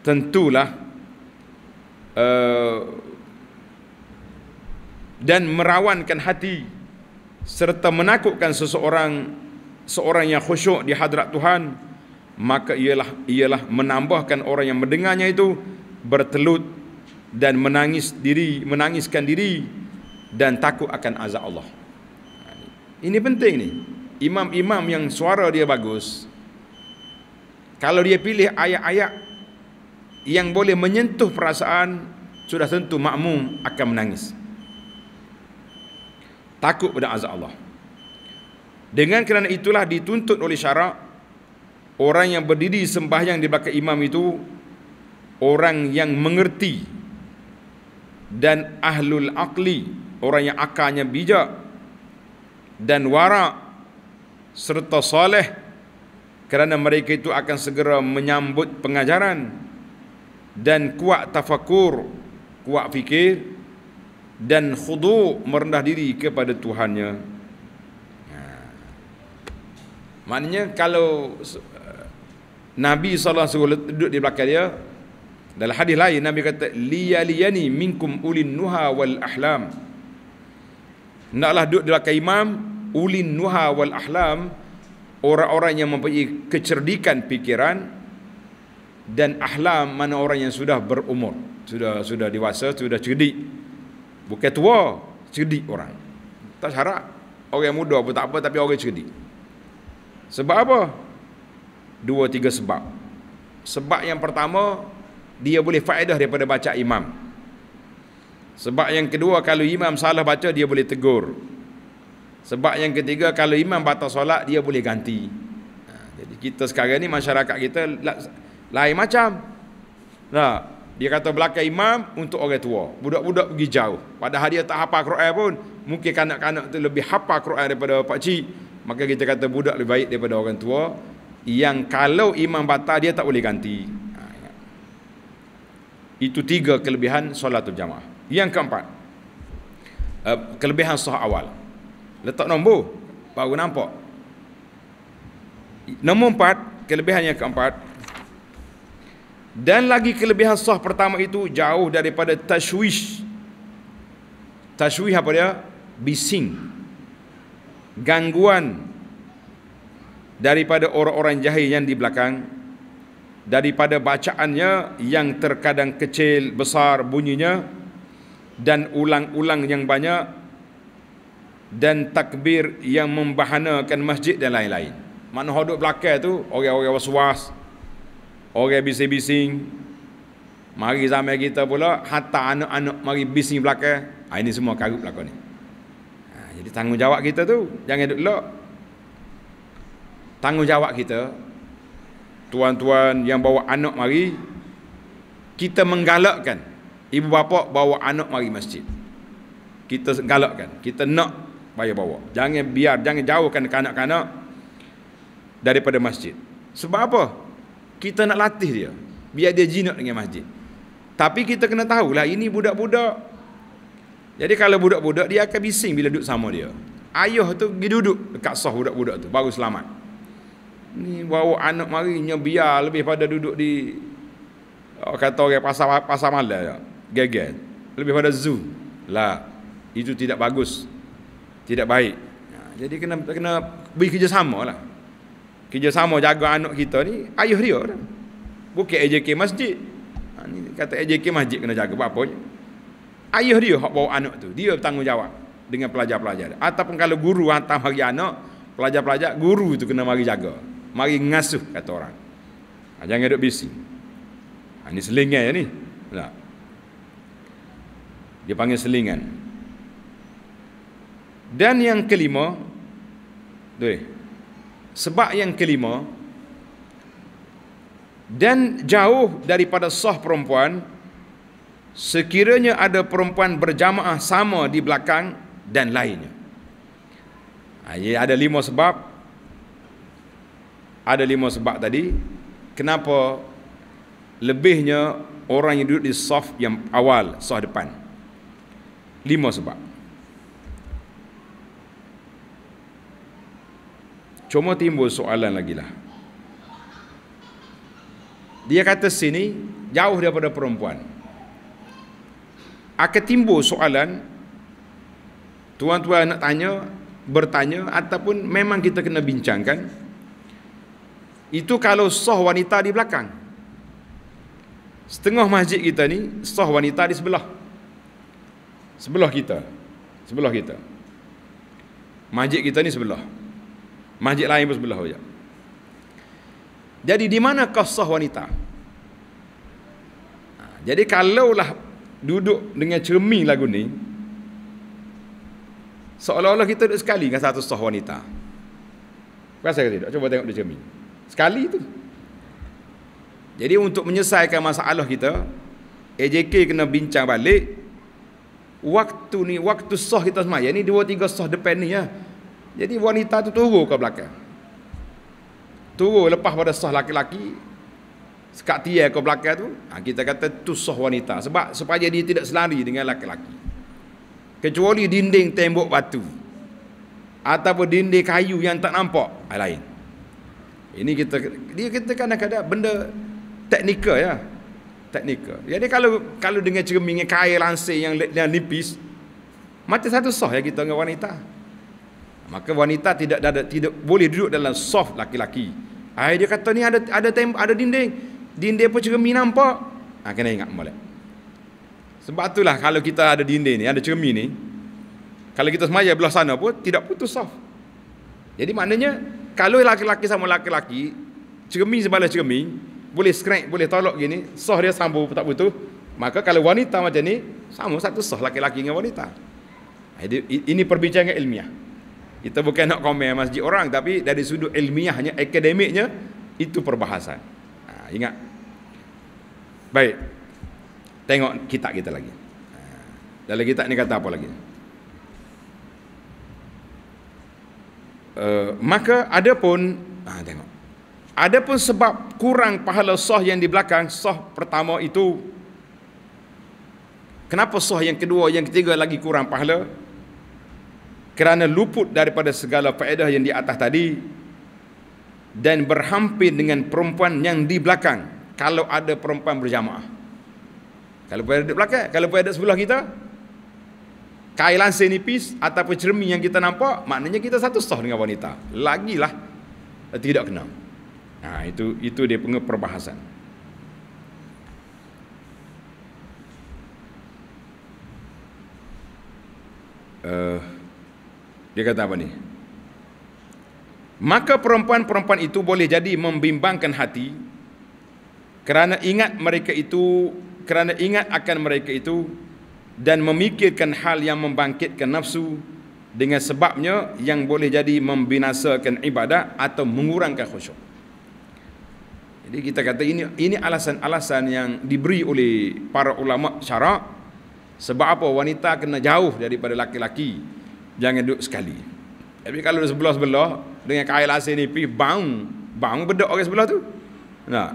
tentulah uh, dan merawankan hati serta menakutkan seseorang seorang yang khusyuk di hadrat Tuhan maka ialah ialah menambahkan orang yang mendengarnya itu bertelut dan menangis diri menangiskan diri dan takut akan azab Allah. Ini penting ni. Imam-imam yang suara dia bagus kalau dia pilih ayat-ayat yang boleh menyentuh perasaan sudah tentu makmum akan menangis. Takut pada azab Allah. Dengan kerana itulah dituntut oleh syarak orang yang berdiri sembahyang di belakang imam itu orang yang mengerti dan ahlul akli orang yang akalnya bijak dan wara serta soleh kerana mereka itu akan segera menyambut pengajaran dan kuat tafakur kuat fikir dan khudu merendah diri kepada Tuhannya ha. maknanya kalau eh, Nabi SAW duduk di belakang dia dalam hadis lain Nabi kata liyaliyani minkum ulin nuha wal ahlam. Naklah duduk di belakang imam ulin nuha wal ahlam orang-orang yang mempunyai kecerdikan pikiran dan ahlam mana orang yang sudah berumur, sudah sudah dewasa, sudah cerdik. Bukan tua, cerdik orang. Tak syarat orang muda pun tak apa tapi orang cerdik. Sebab apa? Dua tiga sebab. Sebab yang pertama dia boleh faedah daripada baca imam. Sebab yang kedua kalau imam salah baca dia boleh tegur. Sebab yang ketiga kalau imam batal solat dia boleh ganti. Ha, jadi kita sekarang ni masyarakat kita lain macam. Nah, dia kata belakang imam untuk orang tua. Budak-budak pergi jauh. Padahal dia tak hafal Quran pun. Mungkin kanak-kanak tu lebih hafal Quran daripada pak cik. Maka kita kata budak lebih baik daripada orang tua yang kalau imam batal dia tak boleh ganti. Itu tiga kelebihan solat berjamaah. Yang keempat, eh, kelebihan sah awal. Letak nombor, baru nampak. Nombor empat, kelebihan yang keempat. Dan lagi kelebihan sah pertama itu jauh daripada tashwish. Tashwish apa dia? Bising. Gangguan daripada orang-orang jahil yang di belakang daripada bacaannya yang terkadang kecil besar bunyinya dan ulang-ulang yang banyak dan takbir yang membahanakan masjid dan lain-lain. Mana hodok belakang tu orang-orang was-was, orang bising-bising. Mari zaman kita pula hatta anak-anak mari bising belakang. Ha, ini semua karut belaka ni. Ha, jadi tanggungjawab kita tu jangan duduk lok. Tanggungjawab kita tuan-tuan yang bawa anak mari kita menggalakkan ibu bapa bawa anak mari masjid kita galakkan kita nak bayar bawa jangan biar jangan jauhkan kanak-kanak daripada masjid sebab apa kita nak latih dia biar dia jinak dengan masjid tapi kita kena tahulah ini budak-budak jadi kalau budak-budak dia akan bising bila duduk sama dia ayah tu pergi duduk dekat sah budak-budak tu baru selamat ni bawa anak mari biar lebih pada duduk di oh, kata orang pasar pasar malam ya. gegen lebih pada zoo lah itu tidak bagus tidak baik ya, jadi kena kena beri kerjasama lah kerjasama jaga anak kita ni ayuh dia lah. bukan AJK masjid ha, ni kata AJK masjid kena jaga apa je ayuh dia hak bawa anak tu dia bertanggungjawab dengan pelajar-pelajar ataupun kalau guru hantar bagi anak pelajar-pelajar guru itu kena mari jaga mari ngasuh kata orang. Ha, jangan duduk bisi, Ha, ini selingan ya ni. Nah. Dia panggil selingan. Dan yang kelima, tu Sebab yang kelima dan jauh daripada sah perempuan sekiranya ada perempuan berjamaah sama di belakang dan lainnya. Ha, ada lima sebab ada lima sebab tadi kenapa lebihnya orang yang duduk di saf yang awal saf depan lima sebab cuma timbul soalan lagi lah dia kata sini jauh daripada perempuan akan timbul soalan tuan-tuan nak tanya bertanya ataupun memang kita kena bincangkan itu kalau soh wanita di belakang Setengah masjid kita ni Soh wanita di sebelah Sebelah kita Sebelah kita Masjid kita ni sebelah Masjid lain pun sebelah saja Jadi di mana kau soh wanita ha, Jadi kalaulah Duduk dengan cermin lagu ni Seolah-olah kita duduk sekali dengan satu soh wanita Rasa ke tidak? Cuba tengok di cermin Sekali tu. Jadi untuk menyelesaikan masalah kita, AJK kena bincang balik. Waktu ni, waktu sah kita semaya ni, dua tiga sah depan ni ya. Jadi wanita tu turun ke belakang. Turun lepas pada sah laki-laki. Sekat tia ke belakang tu, ha, kita kata tu sah wanita. Sebab supaya dia tidak selari dengan laki-laki. Kecuali dinding tembok batu. Ataupun dinding kayu yang tak nampak. Ha, lain. -lain. Ini kita dia kita kadang-kadang kan benda teknikal ya. Teknikal. Jadi kalau kalau dengan cermin yang kain langsir yang yang nipis macam satu sah ya kita dengan wanita. Maka wanita tidak ada, tidak boleh duduk dalam soft laki-laki. Ayah dia kata ni ada ada tem, ada dinding. Dinding pun cermin nampak. Ha, kena ingat molek. Sebab itulah kalau kita ada dinding ni, ada cermin ni, kalau kita semaya belah sana pun tidak putus soft. Jadi maknanya kalau laki-laki sama laki-laki cermin sebalik cermin boleh scratch boleh tolak gini soh dia sambo tak betul maka kalau wanita macam ni sama satu soh laki-laki dengan wanita ah, jadi ini perbincangan ilmiah kita bukan nak komen masjid orang tapi dari sudut ilmiahnya akademiknya itu perbahasan ha, ingat baik tengok kitab kita lagi ha, dalam kitab ni kata apa lagi ha, Eh, maka ada pun ha, tengok ada pun sebab kurang pahala sah yang di belakang sah pertama itu kenapa sah yang kedua yang ketiga lagi kurang pahala kerana luput daripada segala faedah yang di atas tadi dan berhampir dengan perempuan yang di belakang kalau ada perempuan berjamaah kalau pun ada di belakang kalau pun ada sebelah kita kailan senipis ataupun cermin yang kita nampak maknanya kita satu sah dengan wanita lagilah eh, tidak kena nah ha, itu itu dia punya perbahasan uh, dia kata apa ni maka perempuan-perempuan itu boleh jadi membimbangkan hati kerana ingat mereka itu kerana ingat akan mereka itu dan memikirkan hal yang membangkitkan nafsu dengan sebabnya yang boleh jadi membinasakan ibadah atau mengurangkan khusyuk. Jadi kita kata ini ini alasan-alasan yang diberi oleh para ulama syarak sebab apa wanita kena jauh daripada laki-laki jangan duduk sekali. Tapi kalau di sebelah-sebelah dengan kail asin ni pi bang bang bedak orang sebelah tu. Nah.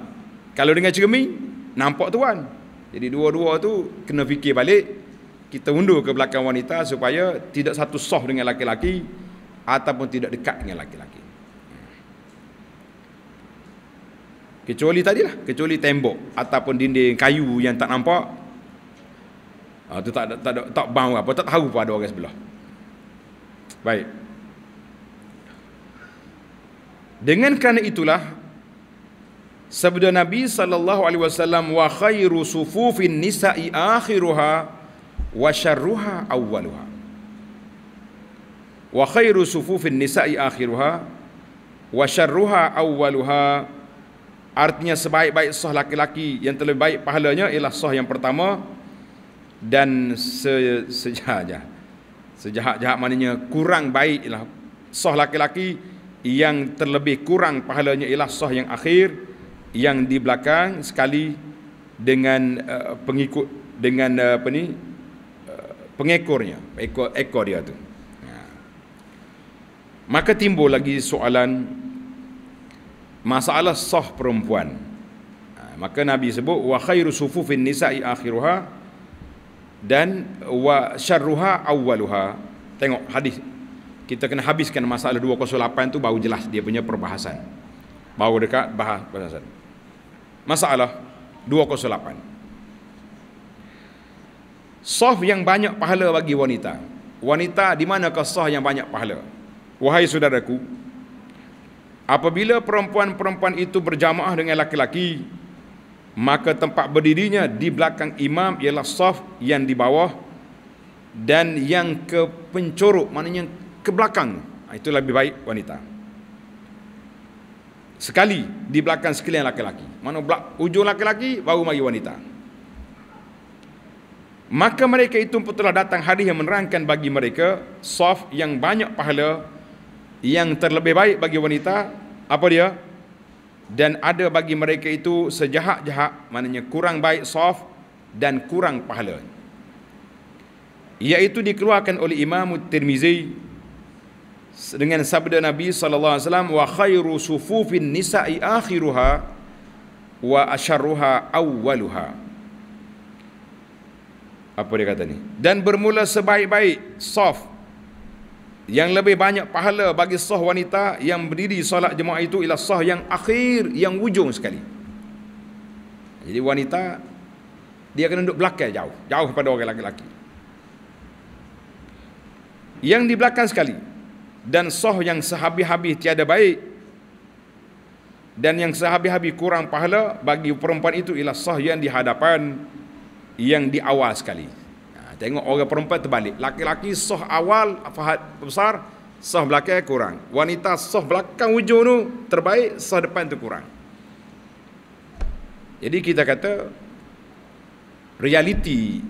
Kalau dengan cermin nampak tuan. Jadi dua-dua tu kena fikir balik kita undur ke belakang wanita supaya tidak satu soh dengan laki-laki ataupun tidak dekat dengan laki-laki. Kecuali tadi lah, kecuali tembok ataupun dinding kayu yang tak nampak. itu ah, tu tak tak tak bau apa, tak tahu pun ada orang sebelah. Baik. Dengan kerana itulah sabda Nabi sallallahu alaihi wasallam wa khairu sufufin nisa'i akhiruha wa syarruha awwaluha wa khairu sufufin nisa'i akhiruha wa syarruha awwaluha artinya sebaik-baik sah laki-laki yang terlebih baik pahalanya ialah sah yang pertama dan se sejahat sejahat-jahat maknanya kurang baik ialah sah laki-laki yang terlebih kurang pahalanya ialah sah yang akhir yang di belakang sekali dengan uh, pengikut dengan uh, apa ni pengekornya, ekor, ekor dia tu. Ha. Maka timbul lagi soalan masalah sah perempuan. Ha, maka Nabi sebut wa khairu sufufin nisa'i akhiruha dan wa syarruha awwaluha. Tengok hadis. Kita kena habiskan masalah 208 tu baru jelas dia punya perbahasan. Baru dekat bahas perbahasan. Masalah 208. Sof yang banyak pahala bagi wanita. Wanita di manakah sah yang banyak pahala? Wahai saudaraku, apabila perempuan-perempuan itu berjamaah dengan laki-laki, maka tempat berdirinya di belakang imam ialah sof yang di bawah dan yang ke pencoruk, maknanya ke belakang. Ha, itu lebih baik wanita. Sekali di belakang sekalian laki-laki. Mana ujung laki-laki baru mari wanita. Maka mereka itu pun telah datang hadis yang menerangkan bagi mereka saf yang banyak pahala yang terlebih baik bagi wanita apa dia dan ada bagi mereka itu sejahat-jahat maknanya kurang baik saf dan kurang pahala iaitu dikeluarkan oleh Imam Tirmizi dengan sabda Nabi sallallahu alaihi wasallam wa khairu sufufin nisa'i akhiruha wa asharruha awwaluha apa dia kata ni dan bermula sebaik-baik soft yang lebih banyak pahala bagi sah wanita yang berdiri solat jemaah itu ialah sah yang akhir yang ujung sekali jadi wanita dia kena duduk belakang jauh jauh pada orang lelaki-lelaki yang di belakang sekali dan sah yang sehabis-habis tiada baik dan yang sehabis-habis kurang pahala bagi perempuan itu ialah sah yang di hadapan yang di awal sekali. Ha, tengok orang perempuan terbalik. Laki-laki soh awal, fahad besar, soh belakang kurang. Wanita soh belakang hujung tu terbaik, soh depan tu kurang. Jadi kita kata, realiti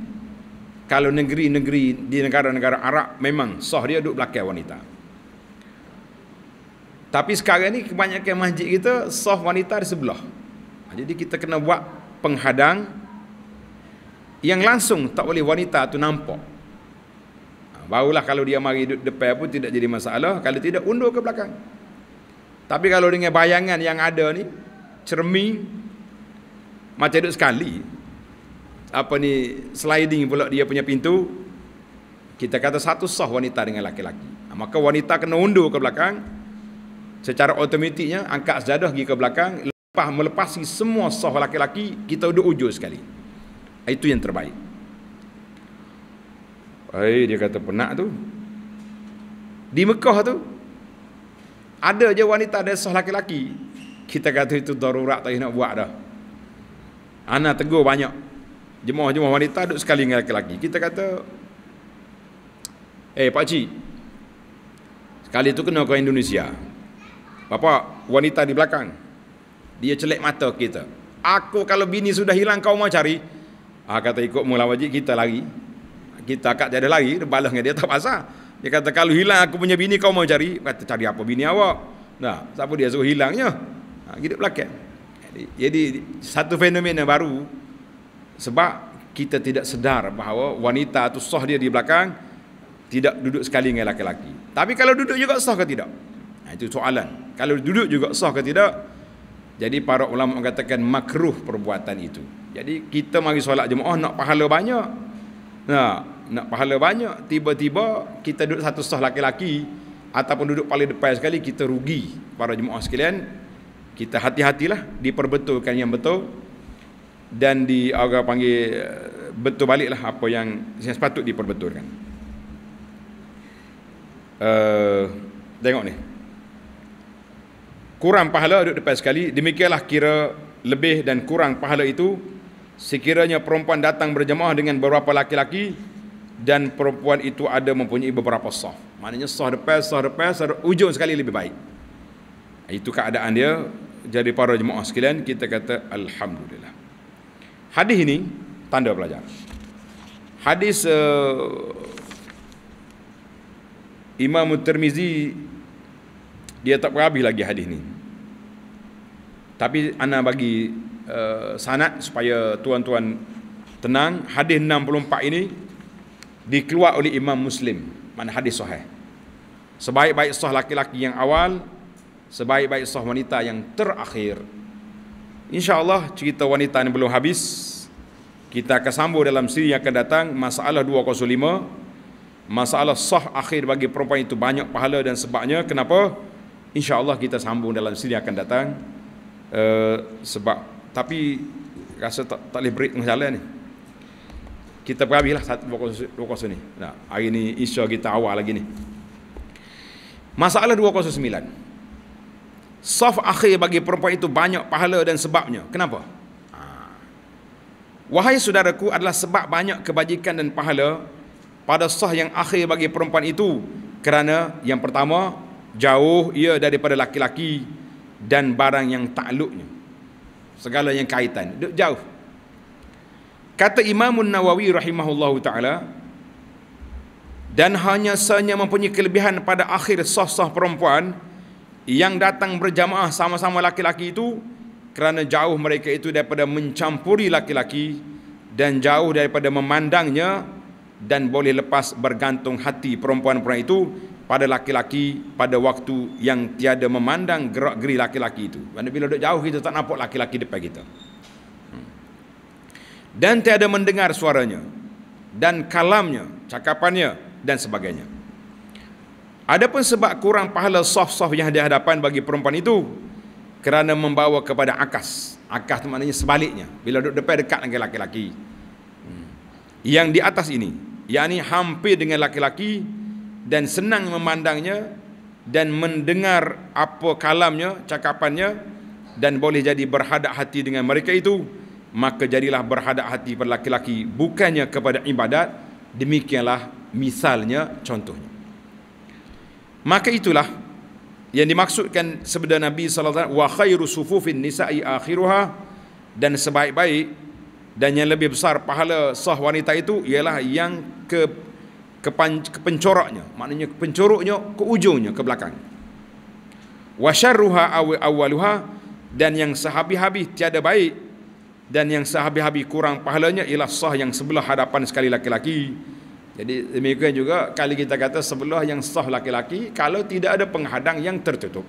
kalau negeri-negeri di negara-negara Arab memang soh dia duduk belakang wanita. Tapi sekarang ni kebanyakan masjid kita soh wanita di sebelah. Ha, jadi kita kena buat penghadang yang langsung tak boleh wanita tu nampak. Ha, barulah kalau dia mari duduk depan pun tidak jadi masalah. Kalau tidak, undur ke belakang. Tapi kalau dengan bayangan yang ada ni, cermin, macam duduk sekali. Apa ni, sliding pula dia punya pintu. Kita kata satu sah wanita dengan laki-laki. Ha, maka wanita kena undur ke belakang. Secara otomatiknya, angkat sejadah pergi ke belakang. Lepas melepasi semua sah laki-laki, kita duduk ujur sekali. Itu yang terbaik. Hai eh, dia kata penat tu. Di Mekah tu ada je wanita ada sah laki-laki. Kita kata itu darurat tak nak buat dah. Ana tegur banyak. Jemaah-jemaah wanita duduk sekali dengan laki-laki. Kita kata Eh hey, pak cik. Sekali tu kena ke Indonesia. Bapa, wanita di belakang. Dia celik mata kita. Aku kalau bini sudah hilang kau mau cari, Ah ha, kata ikut mula wajib kita lari. Kita akak dia ada lari, dia balas dengan dia tak pasal. Dia kata kalau hilang aku punya bini kau mau cari? Kata cari apa bini awak? Nah, siapa dia suruh hilangnya? Ha, ah, gitu belakang. Jadi, jadi satu fenomena baru sebab kita tidak sedar bahawa wanita itu sah dia di belakang tidak duduk sekali dengan laki-laki. Tapi kalau duduk juga sah ke tidak? Ha, itu soalan. Kalau duduk juga sah ke tidak? Jadi para ulama mengatakan makruh perbuatan itu. Jadi kita mari solat jemaah nak pahala banyak. Nah, nak pahala banyak tiba-tiba kita duduk satu sah laki-laki ataupun duduk paling depan sekali kita rugi para jemaah sekalian. Kita hati-hatilah diperbetulkan yang betul dan di orang panggil eh, betul baliklah apa yang yang sepatut diperbetulkan. Uh, tengok ni. Kurang pahala duduk depan sekali demikianlah kira lebih dan kurang pahala itu Sekiranya perempuan datang berjemaah dengan beberapa laki-laki dan perempuan itu ada mempunyai beberapa sah. Maknanya sah depan, sah depan, sah ujung sekali lebih baik. Itu keadaan dia. Jadi para jemaah sekalian kita kata Alhamdulillah. Hadis ini tanda pelajar. Hadis uh, Imam Tirmizi dia tak berhabis lagi hadis ini. Tapi anak bagi Eh, sanad supaya tuan-tuan tenang hadis 64 ini dikeluar oleh Imam Muslim mana hadis sahih sebaik-baik sah laki-laki yang awal sebaik-baik sah wanita yang terakhir insyaallah cerita wanita ini belum habis kita akan sambung dalam siri yang akan datang masalah 205 masalah sah akhir bagi perempuan itu banyak pahala dan sebabnya kenapa Insya Allah kita sambung dalam siri yang akan datang uh, sebab tapi rasa tak, tak boleh break tengah ni kita berhabis lah satu dua, dua kosa ni nah, hari ni insya kita awal lagi ni masalah dua kosa sembilan saf akhir bagi perempuan itu banyak pahala dan sebabnya kenapa? Ah. Wahai saudaraku adalah sebab banyak kebajikan dan pahala pada sah yang akhir bagi perempuan itu kerana yang pertama jauh ia daripada laki-laki dan barang yang takluknya segala yang kaitan duduk jauh kata Imam Nawawi rahimahullahu taala dan hanya sahnya mempunyai kelebihan pada akhir sah-sah perempuan yang datang berjamaah sama-sama laki-laki itu kerana jauh mereka itu daripada mencampuri laki-laki dan jauh daripada memandangnya dan boleh lepas bergantung hati perempuan-perempuan itu pada laki-laki pada waktu yang tiada memandang gerak geri laki-laki itu. Mana bila duduk jauh kita tak nampak laki-laki depan kita. Hmm. Dan tiada mendengar suaranya dan kalamnya, cakapannya dan sebagainya. Adapun sebab kurang pahala soft-soft yang dihadapan bagi perempuan itu kerana membawa kepada akas. Akas itu maknanya sebaliknya. Bila duduk depan dekat dengan laki-laki. Hmm. Yang di atas ini, yakni hampir dengan laki-laki, dan senang memandangnya dan mendengar apa kalamnya, cakapannya dan boleh jadi berhadap hati dengan mereka itu maka jadilah berhadap hati pada laki-laki bukannya kepada ibadat demikianlah misalnya contohnya maka itulah yang dimaksudkan sebenda Nabi sallallahu alaihi wasallam wa khairu sufufin nisa'i akhiruha dan sebaik-baik dan yang lebih besar pahala sah wanita itu ialah yang ke kepan, kepencoraknya maknanya kepencoroknya ke ujungnya ke belakang washarruha aw awwaluha dan yang sehabis-habis tiada baik dan yang sehabis-habis kurang pahalanya ialah sah yang sebelah hadapan sekali laki-laki jadi demikian juga kali kita kata sebelah yang sah laki-laki kalau tidak ada penghadang yang tertutup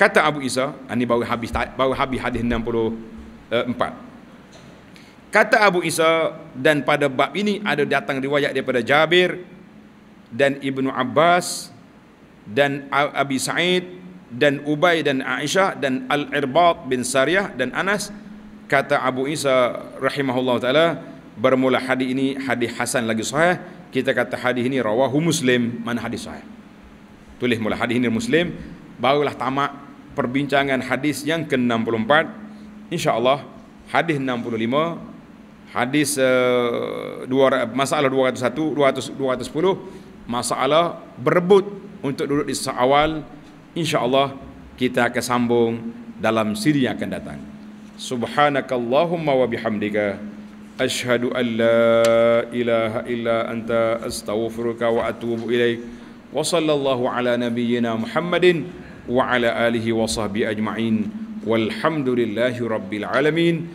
kata Abu Isa ini baru habis baru habis hadis 64 Kata Abu Isa dan pada bab ini ada datang riwayat daripada Jabir dan Ibnu Abbas dan Abi Sa'id dan Ubay dan Aisyah dan Al-Irbad bin Sariyah dan Anas kata Abu Isa rahimahullah taala bermula hadis ini hadis hasan lagi sahih kita kata hadis ini rawahu muslim mana hadis sahih tulis mula hadis ini muslim barulah tamat perbincangan hadis yang ke-64 insyaallah hadis 65 hadis eh, dua uh, masalah 201 210 masalah berebut untuk duduk di seawal insyaallah kita akan sambung dalam siri yang akan datang subhanakallahumma wa bihamdika ashhadu alla ilaha illa anta astaghfiruka wa atubu ilaik wa sallallahu ala nabiyyina muhammadin wa ala alihi wa sahbihi ajma'in walhamdulillahi rabbil alamin